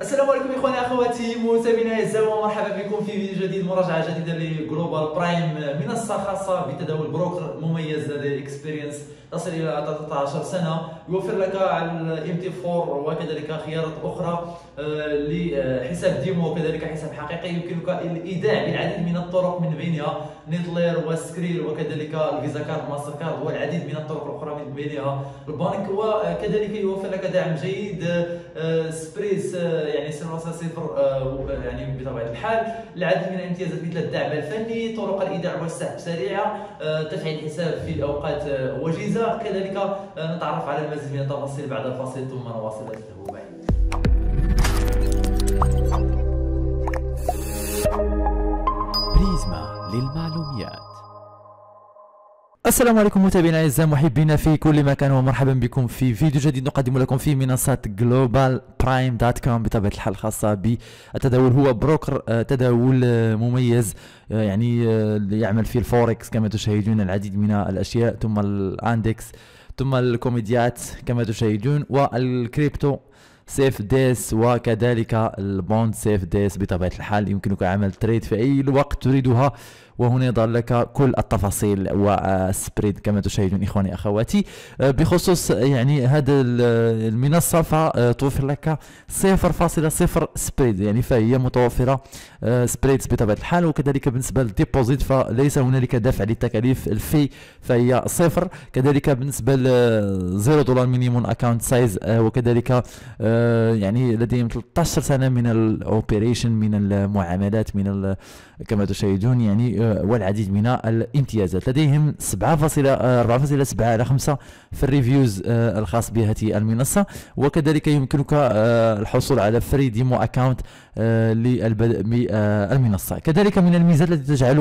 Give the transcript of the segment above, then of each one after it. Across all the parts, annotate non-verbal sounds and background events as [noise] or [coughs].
السلام عليكم اخواني اخواتي متابعينا الاعزاء ومرحبا بكم في فيديو جديد مراجعه جديده لجلوبال برايم منصه خاصه بتداول بروكر مميز لدى اكسبيرينس تصل الى 13 سنه يوفر لك على ام تي 4 وكذلك خيارات اخرى آه، لحساب ديمو وكذلك حساب حقيقي يمكنك الايداع بالعديد من الطرق من بينها نيدلير وسكرير وكذلك الفيزا كارد ماستر كارد والعديد من الطرق الاخرى من بينها البنك وكذلك يوفر لك دعم جيد آه، سبريس آه، يعني صفر آه، يعني بطبيعه الحال العديد من الامتيازات مثل الدعم الفني طرق الايداع والسحب سريعه تفعيل حساب في اوقات وجيزه كذلك نتعرف على المزيد من التفاصيل بعد الفاصل ثم نواصل التهوب للمعلوميات السلام عليكم متابعينا الاعزاء محبينا في كل مكان ومرحبا بكم في فيديو جديد نقدم لكم في منصه جلوبال برايم دوت كوم بطبيعه الحال خاصه بالتداول هو بروكر آه، تداول آه، مميز آه، يعني يعمل في الفوركس كما تشاهدون العديد من الاشياء ثم الاندكس ثم الكوميديات كما تشاهدون والكريبتو سيف ديس وكذلك البوند سيف ديس بطبيعه الحال يمكنك عمل تريد في اي وقت تريدها وهنا يظهر لك كل التفاصيل والسبريد كما تشاهدون إخواني أخواتي آه، بخصوص يعني هذا المنصة فتوفر لك 0.0 سبريد يعني فهي متوفرة آه، سبريدز بطبيعة الحال وكذلك بالنسبة للديبوزيت فليس هنالك دفع للتكاليف الفي فهي صفر كذلك بالنسبة ل 0 دولار مينيمون اكونت سايز وكذلك آه، يعني لديهم 13 سنة من الاوبريشن من المعاملات من كما تشاهدون يعني والعديد من الامتيازات لديهم 7.4.7 آه، على 5 في الريفيوز آه، الخاص بهذه المنصة وكذلك يمكنك آه، الحصول على فري ديمو اكونت للبدء بالمنصة كذلك من الميزات التي تجعل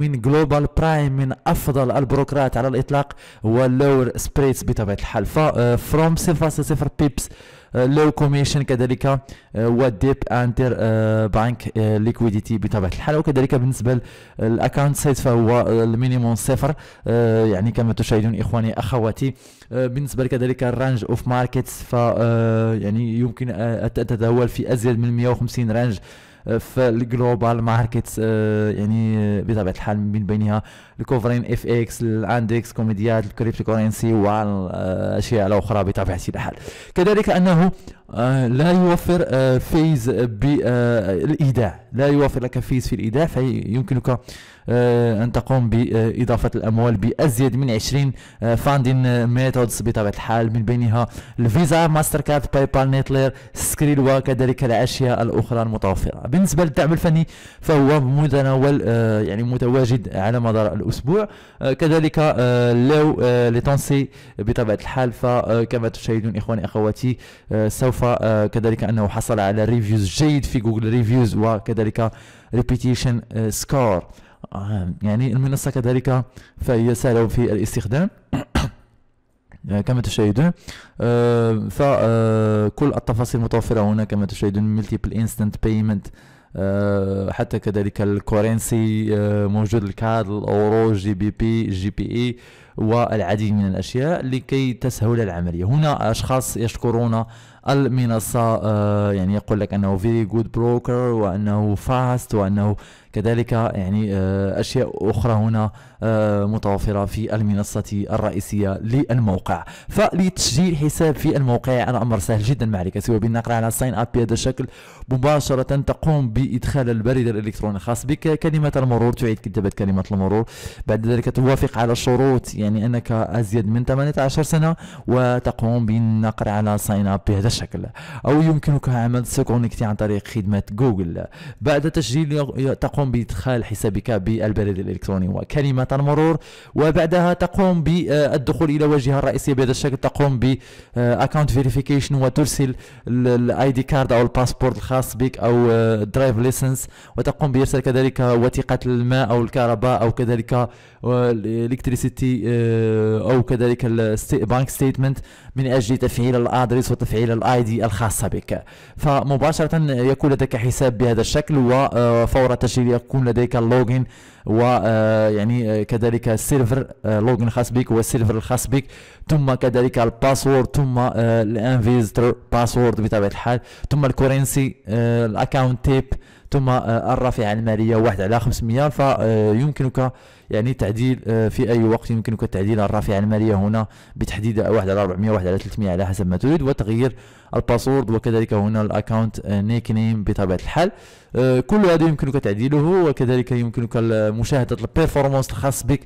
من جلوبال برايم من افضل البروكرات على الاطلاق هو اللور سبريتس بطبيعة الحال فروم 0.0 بيبس لو آه، كوميشن كذلك وديب انتر بانك ليكويديتي بطبيعه الحال وكذلك بالنسبه للاكونت سايز فهو آه، المينيموم صفر آه، يعني كما تشاهدون اخواني اخواتي بالنسبه لكذلك الرانج اوف ماركتس ف يعني يمكن ان تتداول في ازيد من 150 رانج في الجلوبال ماركت آه، يعني آه، بطبيعه الحال من بينها الكوفرين اف اكس الاندكس كوميديات الكريبتو كورنسي والاشياء اخرى بطبيعه الحال كذلك انه آه، لا يوفر فيز بالايداع لا يوفر لك فيز في الايداع فيمكنك في آه، أن تقوم بإضافة الأموال بأزيد من 20 آه، فاندين ميثودز آه، بطبيعة الحال من بينها الفيزا ماستر كارد باي بال نيتلير سكريل وكذلك الأشياء الأخرى المتوفرة بالنسبة للدعم الفني فهو متناول يعني متواجد على مدار الأسبوع كذلك لو لتونسي بطبيعة الحال فكما تشاهدون إخواني أخواتي سوف كذلك أنه حصل على ريفيوز جيد في جوجل ريفيوز وكذلك ريبيتيشن سكور آه، يعني المنصة كذلك فهي سهلة في الاستخدام [coughs] كما تشاهدون آه، فكل آه، التفاصيل متوفرة هنا كما تشاهدون ملتيبل انستنت بيمنت حتى كذلك الكورنسي موجود الكاد الاورو جي بي بي جي بي اي والعديد من الاشياء لكي تسهل العمليه هنا اشخاص يشكرون المنصة آه، يعني يقول لك أنه فيري جود بروكر وأنه فاست وأنه كذلك يعني آه، أشياء أخرى هنا آه، متوفرة في المنصة الرئيسية للموقع فلتسجيل حساب في الموقع الأمر سهل جدا ما عليك سوى بالنقر على ساين أب بهذا الشكل مباشرة تقوم بإدخال البريد الإلكتروني الخاص بك كلمة المرور تعيد كتابة كلمة المرور بعد ذلك توافق على الشروط يعني أنك أزيد من 18 سنة وتقوم بالنقر على ساين أب بهذا الشكل أو يمكنك عمل سيكونكتي عن طريق خدمة جوجل بعد تسجيل تقوم بإدخال حسابك بالبريد الإلكتروني وكلمة المرور وبعدها تقوم بالدخول آه، إلى واجهة الرئيسية بهذا الشكل تقوم ب اكونت آه، فيريفيكيشن وترسل الاي دي كارد او الباسبورت الخاص بك او درايف آه، ليسنس وتقوم بارسال كذلك وثيقه الماء او الكهرباء او كذلك الالكتريسيتي او كذلك البنك ستيتمنت من اجل تفعيل الادرس وتفعيل الاي دي الخاصه بك فمباشره يكون لديك حساب بهذا الشكل وفور آه، التشغيل يكون لديك و ويعني آه، آه، كذلك السيرفر لوجن خاص بك والسيرفر الخاص بك ثم كذلك الباسورد ثم الانفيزتور باسورد بطبيعه الحال ثم الكورنسي الاكونت تيب ثم آه، الرافعه الماليه واحد على 500 فيمكنك آه، يعني تعديل آه، في اي وقت يمكنك تعديل الرافعه الماليه هنا بتحديد واحد على 400 واحد على 300 على حسب ما تريد وتغيير الباسورد وكذلك هنا الاكونت نيك نيم بطبيعه الحال كل هذا يمكنك تعديله وكذلك يمكنك مشاهده البيرفورمانس الخاص بك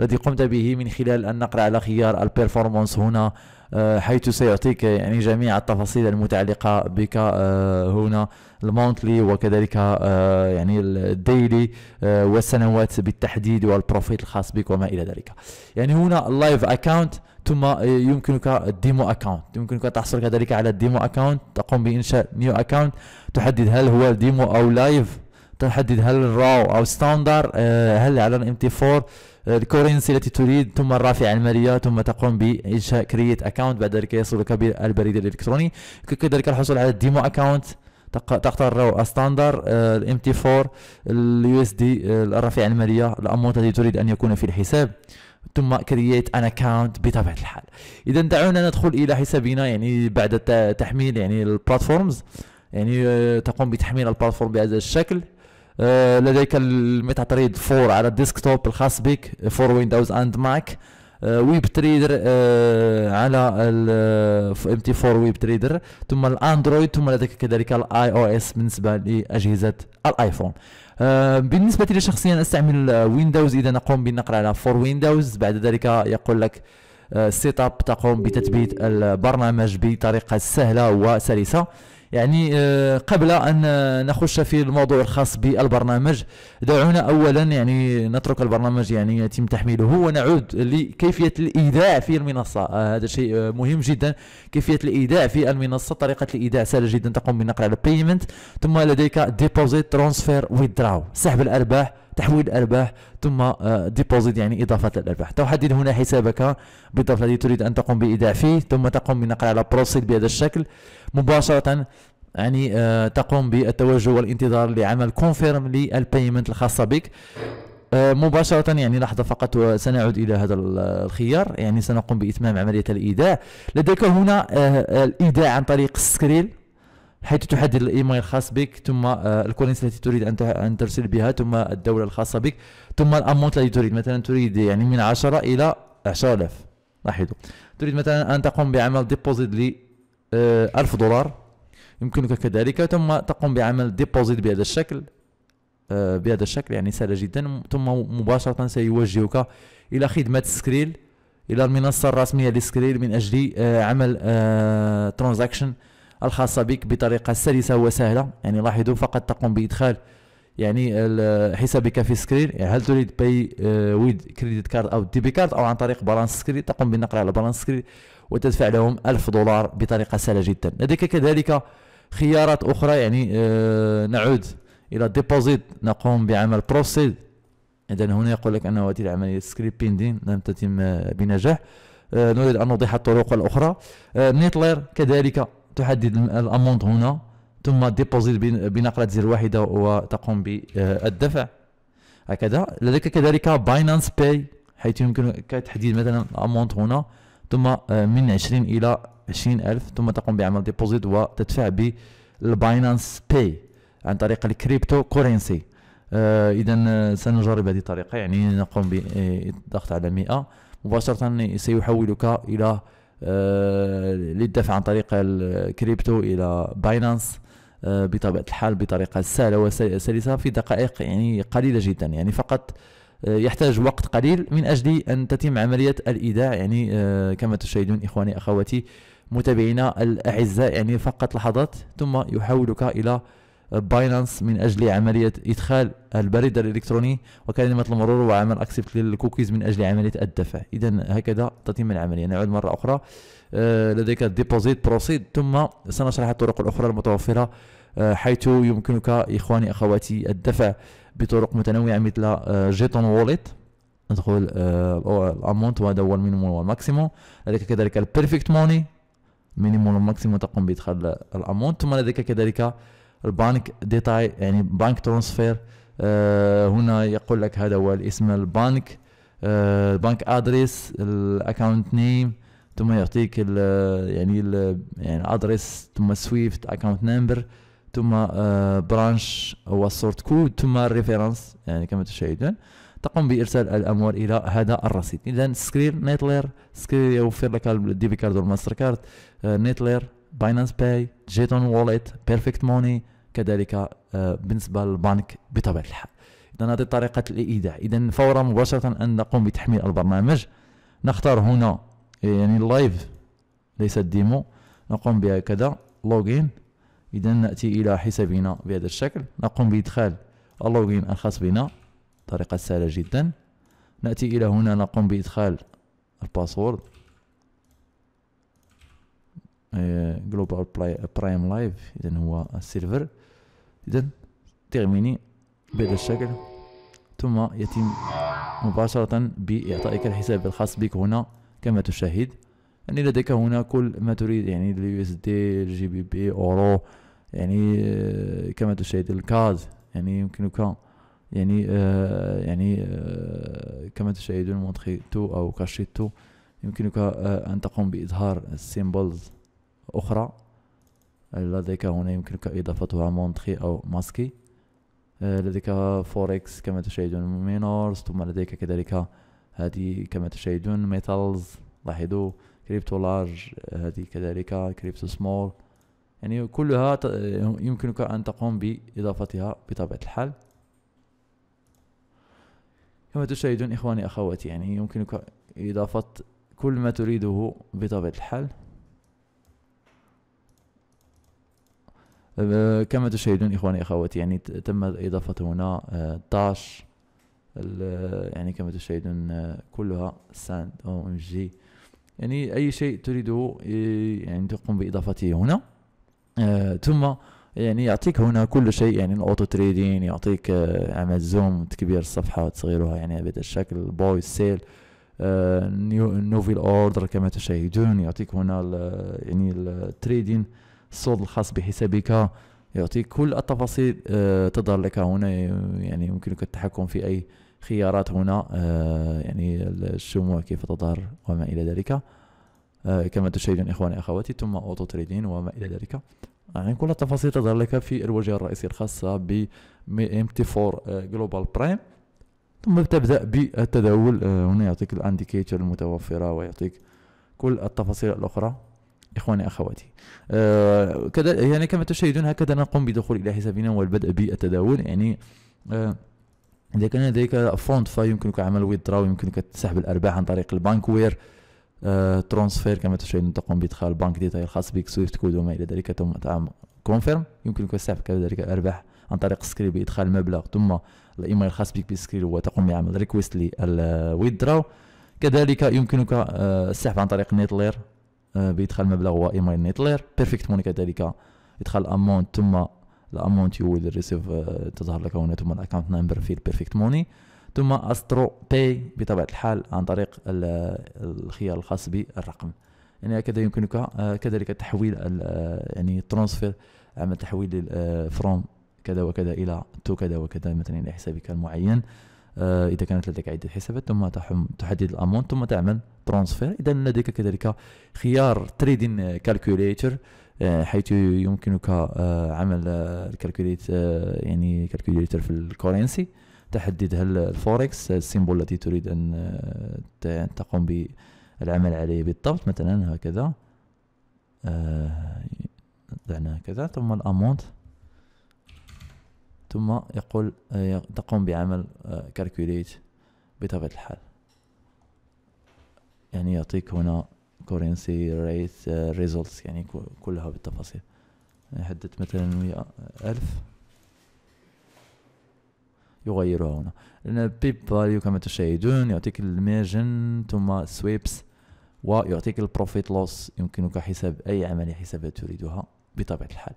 الذي قمت به من خلال ان نقرا على خيار البيرفورمانس هنا آه، حيث سيعطيك يعني جميع التفاصيل المتعلقة بك آه، هنا المونتلي وكذلك آه، يعني الديلي والسنوات بالتحديد والبروفيت الخاص بك وما إلى ذلك يعني هنا اللايف اكونت ثم يمكنك الديمو اكونت يمكنك تحصل كذلك على الديمو اكونت تقوم بانشاء نيو اكونت تحدد هل هو ديمو او لايف تحدد هل الراو او ستاندر آه، هل على الام تي 4 الكورنسي التي تريد ثم الرافعه الماليه ثم تقوم بانشاء كرييت اكونت بعد ذلك يصلك بالبريد الالكتروني كذلك الحصول على الديمو اكونت تختار ستاندر الام تي 4 اليو اس دي آه، الرافعه الماليه الامونت التي تريد ان يكون في الحساب ثم كرييت ان اكونت بطبيعه الحال اذا دعونا ندخل الى حسابنا يعني بعد تحميل يعني البلاتفورمز يعني آه، تقوم بتحميل البلاتفورم بهذا الشكل آه، لديك الميتا تريد 4 على الديسكتوب الخاص بك فور ويندوز اند ماك آه، ويب تريدر آه، على ام تي 4 ويب تريدر ثم الاندرويد ثم لديك كذلك الاي او اس بالنسبه لاجهزه الايفون بالنسبه لي شخصيا استعمل ويندوز اذا نقوم بالنقر على فور ويندوز بعد ذلك يقول لك سيت اب تقوم بتثبيت البرنامج بطريقه سهله وسلسه يعني آه، قبل أن نخش في الموضوع الخاص بالبرنامج دعونا أولا يعني نترك البرنامج يعني يتم تحميله ونعود لكيفية الإيداع في المنصة آه، هذا شيء آه، مهم جدا كيفية الإيداع في المنصة طريقة الإيداع سهلة جدا تقوم بالنقر على بيمنت ثم لديك ديبوزيت ترانسفير ويدراو سحب الأرباح تحويل الارباح ثم ديبوزيت آه، يعني اضافه الارباح تحدد هنا حسابك بالضبط الذي تريد ان تقوم بايداع فيه ثم تقوم بنقل على بروسيد بهذا الشكل مباشره يعني آه، تقوم بالتوجه والانتظار لعمل كونفيرم للبيمنت الخاصه بك آه، مباشرة يعني لحظة فقط سنعود إلى هذا الخيار يعني سنقوم بإتمام عملية الإيداع لديك هنا الإيداع عن طريق سكريل حيث تحدد الايميل الخاص بك ثم آه، الكورنس التي تريد ان ان ترسل بها ثم الدوله الخاصه بك ثم الامونت الذي تريد مثلا تريد يعني من 10 الى 10000 لاحظوا تريد مثلا ان تقوم بعمل ديبوزيت ل 1000 آه، دولار يمكنك كذلك ثم تقوم بعمل ديبوزيت بهذا الشكل آه، بهذا الشكل يعني سهله جدا ثم مباشره سيوجهك الى خدمه سكريل الى المنصه الرسميه لسكريل من اجل عمل ترانزاكشن الخاصة بك بطريقة سلسة وسهلة يعني لاحظوا فقط تقوم بإدخال يعني حسابك في سكرين يعني هل تريد باي ويد كريدت كارد او ديبي كارد او عن طريق بالانس سكرين تقوم بالنقر على بالانس سكرين وتدفع لهم 1000 دولار بطريقه سهله جدا لديك كذلك خيارات اخرى يعني آه، نعود الى ديبوزيت نقوم بعمل بروسيد اذا هنا يقول لك ان هذه العمليه سكريب لم تتم بنجاح آه، نريد ان نوضح الطرق الاخرى نيتلير آه، كذلك تحدد الاموند هنا ثم ديبوزيت بنقرة زر واحدة وتقوم بالدفع هكذا لديك كذلك باينانس باي حيث يمكنك تحديد مثلا الاموند هنا ثم آه، من 20 الى 20000 ثم تقوم بعمل ديبوزيت وتدفع بالباينانس باي عن طريق الكريبتو كورنسي آه اذا آه، سنجرب هذه الطريقه يعني نقوم بالضغط آه، على 100 مباشره سيحولك الى آه، للدفع عن طريق الكريبتو الى باينانس آه، بطبيعه الحال بطريقه سهله وسلسه في دقائق يعني قليله جدا يعني فقط آه، يحتاج وقت قليل من اجل ان تتم عمليه الايداع يعني كما تشاهدون اخواني اخواتي متابعينا الاعزاء يعني فقط لحظات ثم يحولك الى باينانس من أجل عملية إدخال البريد الإلكتروني وكلمة المرور وعمل أكسبت للكوكيز من أجل عملية الدفع إذا هكذا تتم العملية نعود مرة أخرى آه، لديك ديبوزيت بروسيد ثم سنشرح الطرق الأخرى المتوفرة آه، حيث يمكنك إخواني أخواتي الدفع بطرق متنوعة مثل آه، جيتون ووليت ندخل الامونت وهذا هو المينيموم والماكسيموم لديك كذلك البيرفكت موني مينيموم والماكسيموم تقوم بادخال الامونت ثم لديك كذلك البنك ديتاي يعني بنك ترانسفير آه هنا يقول لك هذا هو الاسم البنك آه ادريس الاكونت نيم ثم يعطيك الـ يعني الـ يعني ادريس ثم سويفت اكونت نمبر ثم آه برانش والسورت كود ثم الريفرنس يعني كما تشاهدون تقوم بارسال الاموال الى هذا الرصيد اذا سكرير نيتلير سكرير يوفر لك الديبي كارد والماستر كارد آه نيتلير باينانس باي جيتون وولت بيرفكت موني كذلك آه، بالنسبه للبنك بطبيعه الحال اذا هذه طريقه الايداع اذا فورا مباشره ان نقوم بتحميل البرنامج نختار هنا آه، يعني اللايف ليس الديمو نقوم بهكذا لوجين اذا ناتي الى حسابنا بهذا الشكل نقوم بادخال اللوجين الخاص بنا طريقه سهله جدا ناتي الى هنا نقوم بادخال الباسورد جلوبال برايم لايف اذا هو السيرفر اذا تيرميني بهذا الشكل ثم يتم مباشرة بإعطائك الحساب الخاص بك هنا كما تشاهد يعني لديك هنا كل ما تريد يعني اليو اس دي GBP بي بي اورو يعني آه، كما تشاهد الكاز يعني يمكنك يعني آه يعني آه كما تشاهدون مونتريتو او كاشيتو يمكنك آه ان تقوم باظهار السيمبلز أخرى لديك هنا يمكنك إضافتها مونتخي أو ماسكي آه، لديك فوركس كما تشاهدون مينورز ثم لديك كذلك هذه كما تشاهدون ميتالز لاحظوا كريبتو لارج آه، هذه كذلك كريبتو سمول يعني كلها آه، يمكنك أن تقوم بإضافتها بطبيعة الحال كما تشاهدون إخواني أخواتي يعني يمكنك إضافة كل ما تريده بطبيعة الحال أه، كما تشاهدون اخواني اخواتي يعني تم اضافه هنا داش أه، يعني كما تشاهدون أه، كلها ساند او ام جي يعني اي شيء تريده يعني تقوم باضافته هنا ثم يعني يعطيك هنا كل شيء يعني الاوتو تريدين يعطيك عمل زوم تكبير الصفحه تصغيرها يعني بهذا الشكل بوي سيل نيو نوفيل اوردر كما تشاهدون يعطيك هنا يعني التريدين الصوت الخاص بحسابك يعطيك كل التفاصيل آه، تظهر لك هنا يعني يمكنك التحكم في أي خيارات هنا آه، يعني الشموع كيف تظهر وما إلى ذلك آه، كما تشاهدون إخواني أخواتي ثم أوتو تريدين وما إلى ذلك يعني كل التفاصيل تظهر لك في الواجهة الرئيسية الخاصة ب ام تي 4 جلوبال برايم ثم تبدأ بالتداول هنا يعطيك الانديكيتور المتوفرة ويعطيك كل التفاصيل الأخرى إخواني أخواتي آه كذا يعني كما تشاهدون هكذا نقوم بدخول إلى حسابنا والبدء بالتداول يعني آه إذا كان لديك فونت فيمكنك عمل ويدراو يمكنك تسحب الأرباح عن طريق البنك وير آه ترانسفير كما تشاهدون تقوم بإدخال بنك ديتاي الخاص بك سويفت كود وما إلى ذلك ثم كونفيرم يمكنك سحب كذلك الأرباح عن طريق سكريل بادخال المبلغ ثم الايميل الخاص بك بالسكريل وتقوم بعمل ريكويست للويدراو كذلك يمكنك آه، السحب عن طريق نيتلير آه، بيدخل مبلغ نيتلير بيرفكت موني كذلك يدخل الامونت ثم الامونت يو ويل ريسيف تظهر لك هنا ثم الاكونت نمبر في البيرفكت موني ثم استرو باي بطبيعه الحال عن طريق الخيار الخاص بالرقم يعني هكذا يمكنك آه، كذلك تحويل آه، يعني ترانسفير عمل تحويل فروم كذا وكذا الى تو كذا وكذا مثلا الى حسابك المعين آه، اذا كانت لديك عده حسابات ثم تحدد الامون ثم تعمل ترانسفير اذا لديك كذلك خيار تريدين كالكوليتر آه، حيث يمكنك آه، عمل الكالكوليت يعني كالكوليتر في الكورنسي تحدد هل الفوركس السيمبول التي تريد ان تقوم بالعمل عليه بالضبط مثلا هكذا دعنا هكذا ثم الامونت ثم يقول آه، تقوم بعمل كالكوليت آه، بطبيعة الحال يعني يعطيك هنا كورنسي ريت ريزولتس يعني كلها بالتفاصيل يعني حدد مثلا ويا ألف يغيرها هنا لأن بيب فاليو كما تشاهدون يعطيك الميجن ثم سويبس ويعطيك البروفيت لوس يمكنك حساب أي عملية حسابات تريدها بطبيعة الحال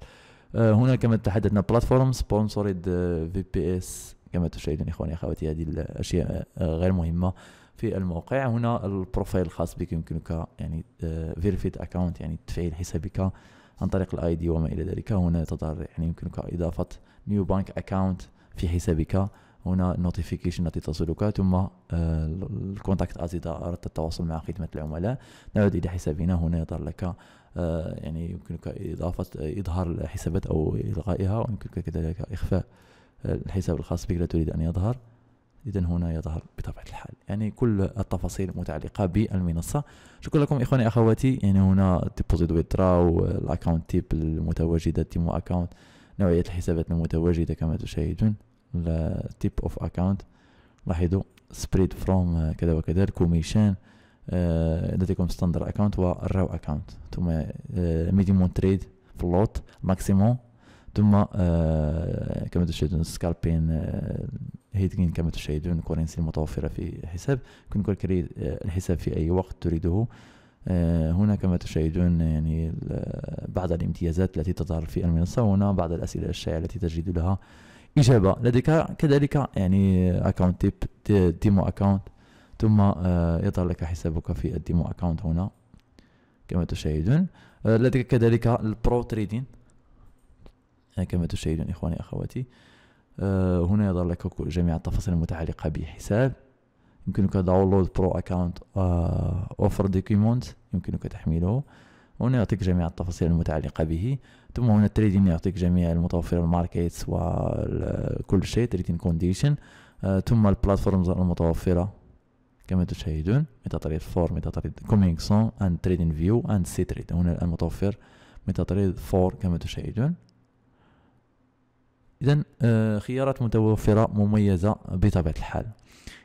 آه، هنا كما تحدثنا بلاتفورم سبونسورد في بي اس كما تشاهدون اخواني اخواتي هذه الاشياء آه، غير مهمه في الموقع هنا البروفايل الخاص بك يمكنك يعني فيريفيت آه، اكونت يعني تفعيل حسابك عن طريق الاي دي وما الى ذلك هنا تظهر يعني يمكنك اضافه نيو بانك اكونت في حسابك هنا النوتيفيكيشن التي تصلك ثم آه، الكونتاكت از اذا اردت التواصل مع خدمه العملاء نعود الى حسابنا هنا يظهر لك آه، يعني يمكنك اضافه اظهار الحسابات او الغائها ويمكنك كذلك اخفاء آه، الحساب الخاص بك لا تريد ان يظهر اذا هنا يظهر بطبيعه الحال يعني كل التفاصيل المتعلقه بالمنصه شكرا لكم اخواني اخواتي يعني هنا ديبوزيت ويترا الاكونت تيب المتواجده تيمو اكونت نوعيه الحسابات المتواجده كما تشاهدون التيب اوف اكاونت لاحظوا سبريد فروم كذا وكذا الكوميشن لديكم ستاندر اكاونت والراو اكاونت ثم ميديمون تريد فلوت ماكسيمون ماكسيموم ثم آه، كما تشاهدون سكالبين آه، هيدين كما تشاهدون كورنسي متوفرة في الحساب كل كريد آه، الحساب في أي وقت تريده هنا كما تشاهدون يعني بعض الامتيازات التي تظهر في المنصة هنا بعض الأسئلة الشائعة التي تجد لها اجابه لديك كذلك يعني اكونت تيب ديمو اكونت ثم يظهر آه، لك حسابك في الديمو اكونت هنا كما تشاهدون آه، لديك كذلك البرو آه، تريدين كما تشاهدون اخواني اخواتي هنا يظهر لك جميع التفاصيل المتعلقه بحساب يمكنك داونلود برو اكونت اوفر ديكيومنت يمكنك تحميله هنا يعطيك جميع التفاصيل المتعلقه به ثم هنا التريدين يعطيك جميع المتوفر الماركت وكل شيء تريدين كونديشن آه، ثم البلاتفورمز المتوفره كما تشاهدون ميتا تريد فور ميتا تريد كومينغ سون اند تريدين فيو اند سي تريد هنا المتوفر ميتا تريد فور كما تشاهدون اذا آه، خيارات متوفره مميزه بطبيعه الحال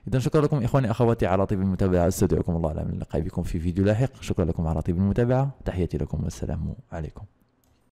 اذا شكرا لكم اخواني اخواتي على طيب المتابعه استودعكم الله على نلقى بكم في فيديو لاحق شكرا لكم على طيب المتابعه تحياتي لكم والسلام عليكم